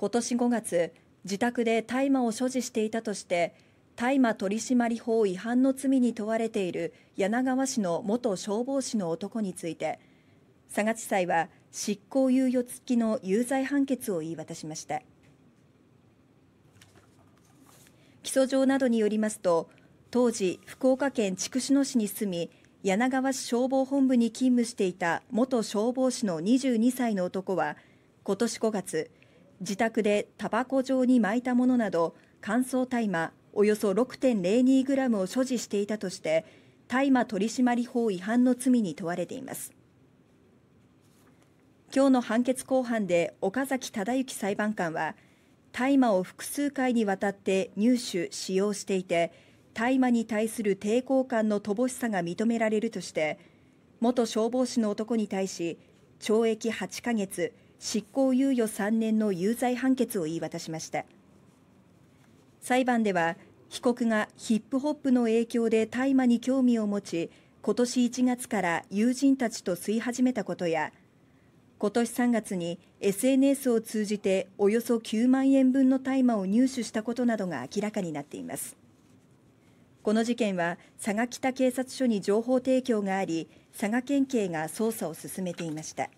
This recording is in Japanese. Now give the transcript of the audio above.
今年5月、自宅で大麻を所持していたとして、大麻取締法違反の罪に問われている柳川市の元消防士の男について、佐賀地裁は執行猶予付きの有罪判決を言い渡しました。起訴状などによりますと、当時、福岡県筑紫野市に住み、柳川市消防本部に勤務していた元消防士の22歳の男は、今年5月、自宅でタバコ状に巻いたものなど乾燥大麻およそ6 0 2グラムを所持していたとして大麻取締法違反の罪に問われています今日の判決公判で岡崎忠之裁判官は大麻を複数回にわたって入手使用していて大麻に対する抵抗感の乏しさが認められるとして元消防士の男に対し懲役8ヶ月執行猶予3年の有罪判決を言い渡しました裁判では被告がヒップホップの影響で大麻に興味を持ち今年1月から友人たちと吸い始めたことや今年3月に SNS を通じておよそ9万円分の大麻を入手したことなどが明らかになっていますこの事件は佐賀北警察署に情報提供があり佐賀県警が捜査を進めていました